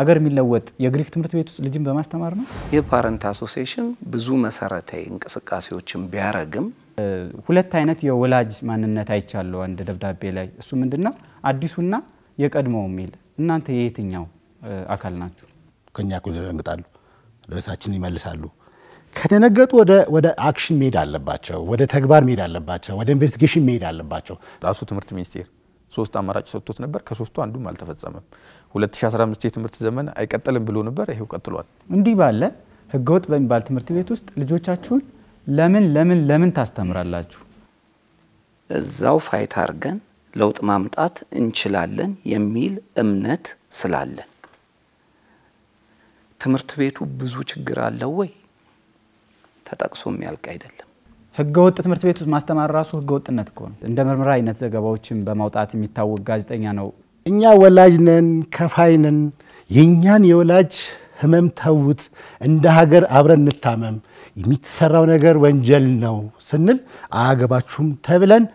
አገር የሚለወጥ የግሪክ ትምህርት ቤት ውስጥ ልጅን በማስተማር ነው። የፓረንት አሶሲሽን ብዙ መሰረታዊ እንቅስቃሴዎችን ቢያረግም ሁለት አይነት የወላጅ ማንነት አይቻለሁ አንድ ደብዳቤ ላይ። እሱ ምንድነው? አዲሱና የቀድሞው የሚል። እናንተ የየትኛው አካል ናችሁ? ከኛ እኩል ይደነግጣሉ፣ ርዕሳችን ይመልሳሉ። ከደነገጡ ወደ አክሽን መሄድ አለባቸው፣ ወደ ተግባር መሄድ አለባቸው፣ ወደ ኢንቨስቲጌሽን መሄድ አለባቸው። ራሱ ትምህርት ሚኒስቴር ሶስት አማራጭ ሰጥቶት ነበር። ከሶስቱ አንዱም አልተፈጸመም። 2015 የትምህርት ዘመን አይቀጥልም ብሎ ነበር፣ ይሄው ቀጥሏል። እንዲህ ባለ ህገወጥ በሚባል ትምህርት ቤት ውስጥ ልጆቻችሁን ለምን ለምን ለምን ታስተምራላችሁ? እዛው ፋይት አድርገን ለውጥ ማምጣት እንችላለን የሚል እምነት ስላለን። ትምህርት ቤቱ ብዙ ችግር አለው ወይ? ተጠቅሶ የሚያልቅ አይደለም። ህገወጥ ትምህርት ቤት ውስጥ ማስተማር ራሱ ህገወጥነት እኮ ነው። እንደ ምርመራ አይነት ዘገባዎችን በማውጣት የሚታወቅ ጋዜጠኛ ነው። እኛ ወላጅ ነን፣ ከፋይ ነን። የእኛን የወላጅ ህመም ተዉት፣ እንደ ሀገር አብረን እንታመም፣ የሚሰራው ነገር ወንጀል ነው ስንል አያገባችሁም ተብለን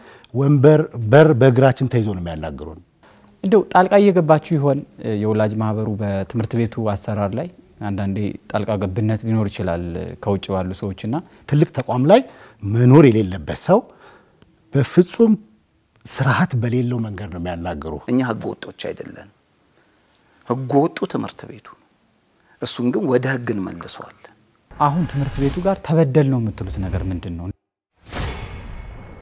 ወንበር በር በእግራችን ተይዞ ነው የሚያናግሩን። እንደው ጣልቃ እየገባችሁ ይሆን የወላጅ ማህበሩ በትምህርት ቤቱ አሰራር ላይ? አንዳንዴ ጣልቃ ገብነት ሊኖር ይችላል ከውጭ ባሉ ሰዎችና ትልቅ ተቋም ላይ መኖር የሌለበት ሰው በፍጹም ስርዓት በሌለው መንገድ ነው የሚያናገሩ። እኛ ህገ ወጦች አይደለን። ህገ ወጡ ትምህርት ቤቱ እሱን ግን ወደ ህግን መልሰዋል። አሁን ትምህርት ቤቱ ጋር ተበደል ነው የምትሉት ነገር ምንድን ነው?